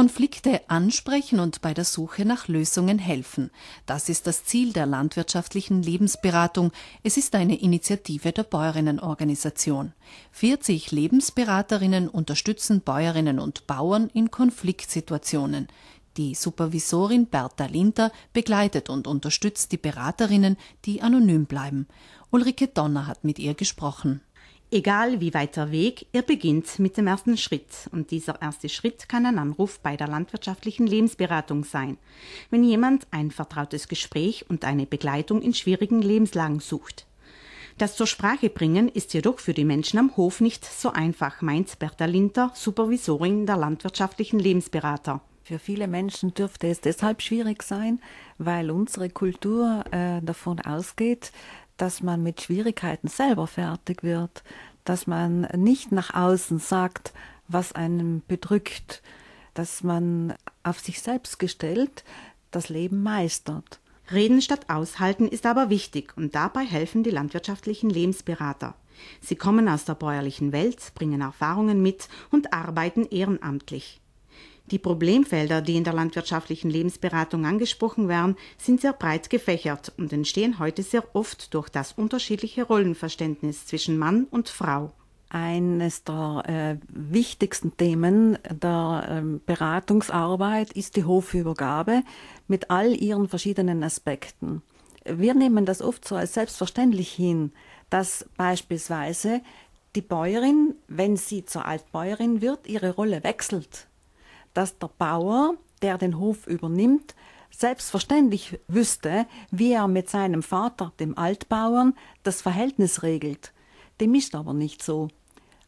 Konflikte ansprechen und bei der Suche nach Lösungen helfen. Das ist das Ziel der landwirtschaftlichen Lebensberatung. Es ist eine Initiative der Bäuerinnenorganisation. 40 Lebensberaterinnen unterstützen Bäuerinnen und Bauern in Konfliktsituationen. Die Supervisorin Bertha Linter begleitet und unterstützt die Beraterinnen, die anonym bleiben. Ulrike Donner hat mit ihr gesprochen. Egal wie weiter Weg, ihr beginnt mit dem ersten Schritt. Und dieser erste Schritt kann ein Anruf bei der landwirtschaftlichen Lebensberatung sein, wenn jemand ein vertrautes Gespräch und eine Begleitung in schwierigen Lebenslagen sucht. Das zur Sprache bringen ist jedoch für die Menschen am Hof nicht so einfach, meint Bertha Linter, Supervisorin der landwirtschaftlichen Lebensberater. Für viele Menschen dürfte es deshalb schwierig sein, weil unsere Kultur äh, davon ausgeht, dass man mit Schwierigkeiten selber fertig wird, dass man nicht nach außen sagt, was einem bedrückt, dass man auf sich selbst gestellt das Leben meistert. Reden statt aushalten ist aber wichtig und dabei helfen die landwirtschaftlichen Lebensberater. Sie kommen aus der bäuerlichen Welt, bringen Erfahrungen mit und arbeiten ehrenamtlich. Die Problemfelder, die in der landwirtschaftlichen Lebensberatung angesprochen werden, sind sehr breit gefächert und entstehen heute sehr oft durch das unterschiedliche Rollenverständnis zwischen Mann und Frau. Eines der äh, wichtigsten Themen der äh, Beratungsarbeit ist die Hofübergabe mit all ihren verschiedenen Aspekten. Wir nehmen das oft so als selbstverständlich hin, dass beispielsweise die Bäuerin, wenn sie zur Altbäuerin wird, ihre Rolle wechselt dass der Bauer, der den Hof übernimmt, selbstverständlich wüsste, wie er mit seinem Vater, dem Altbauern, das Verhältnis regelt. Dem ist aber nicht so.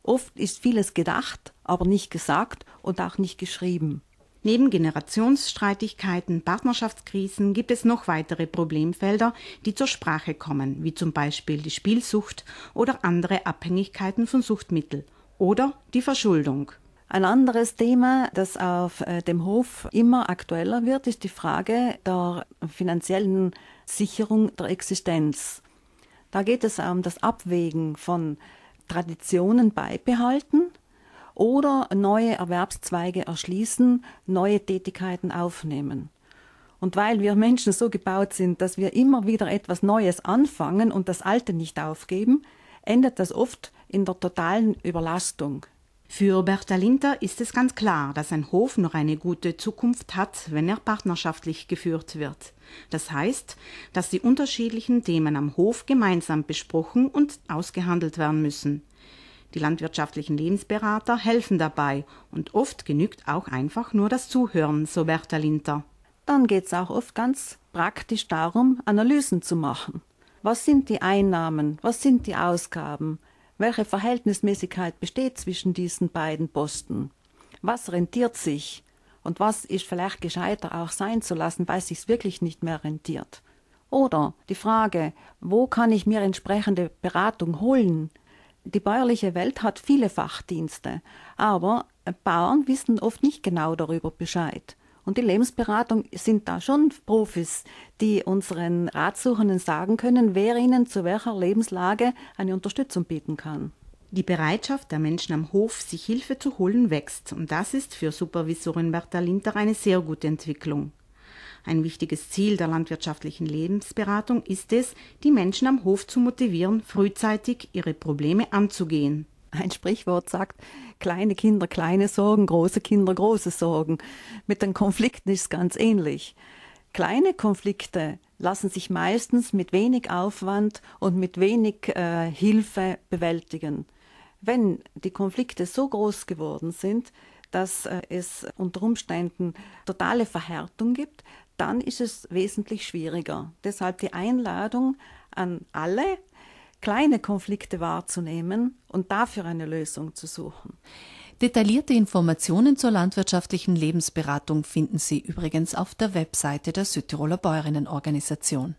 Oft ist vieles gedacht, aber nicht gesagt und auch nicht geschrieben. Neben Generationsstreitigkeiten, Partnerschaftskrisen gibt es noch weitere Problemfelder, die zur Sprache kommen, wie zum Beispiel die Spielsucht oder andere Abhängigkeiten von Suchtmitteln oder die Verschuldung. Ein anderes Thema, das auf äh, dem Hof immer aktueller wird, ist die Frage der finanziellen Sicherung der Existenz. Da geht es um das Abwägen von Traditionen beibehalten oder neue Erwerbszweige erschließen, neue Tätigkeiten aufnehmen. Und weil wir Menschen so gebaut sind, dass wir immer wieder etwas Neues anfangen und das Alte nicht aufgeben, endet das oft in der totalen Überlastung. Für Bertha Linter ist es ganz klar, dass ein Hof noch eine gute Zukunft hat, wenn er partnerschaftlich geführt wird. Das heißt, dass die unterschiedlichen Themen am Hof gemeinsam besprochen und ausgehandelt werden müssen. Die landwirtschaftlichen Lebensberater helfen dabei und oft genügt auch einfach nur das Zuhören, so Bertha Linter. Dann geht es auch oft ganz praktisch darum, Analysen zu machen. Was sind die Einnahmen? Was sind die Ausgaben? Welche Verhältnismäßigkeit besteht zwischen diesen beiden Posten? Was rentiert sich? Und was ist vielleicht gescheiter auch sein zu lassen, weil sich's wirklich nicht mehr rentiert? Oder die Frage, wo kann ich mir entsprechende Beratung holen? Die bäuerliche Welt hat viele Fachdienste, aber Bauern wissen oft nicht genau darüber Bescheid. Und die Lebensberatung sind da schon Profis, die unseren Ratsuchenden sagen können, wer ihnen zu welcher Lebenslage eine Unterstützung bieten kann. Die Bereitschaft der Menschen am Hof, sich Hilfe zu holen, wächst und das ist für Supervisorin Bertha Linter eine sehr gute Entwicklung. Ein wichtiges Ziel der landwirtschaftlichen Lebensberatung ist es, die Menschen am Hof zu motivieren, frühzeitig ihre Probleme anzugehen. Ein Sprichwort sagt, kleine Kinder kleine Sorgen, große Kinder große Sorgen. Mit den Konflikten ist es ganz ähnlich. Kleine Konflikte lassen sich meistens mit wenig Aufwand und mit wenig äh, Hilfe bewältigen. Wenn die Konflikte so groß geworden sind, dass äh, es unter Umständen totale Verhärtung gibt, dann ist es wesentlich schwieriger. Deshalb die Einladung an alle, kleine Konflikte wahrzunehmen und dafür eine Lösung zu suchen. Detaillierte Informationen zur landwirtschaftlichen Lebensberatung finden Sie übrigens auf der Webseite der Südtiroler Bäuerinnenorganisation.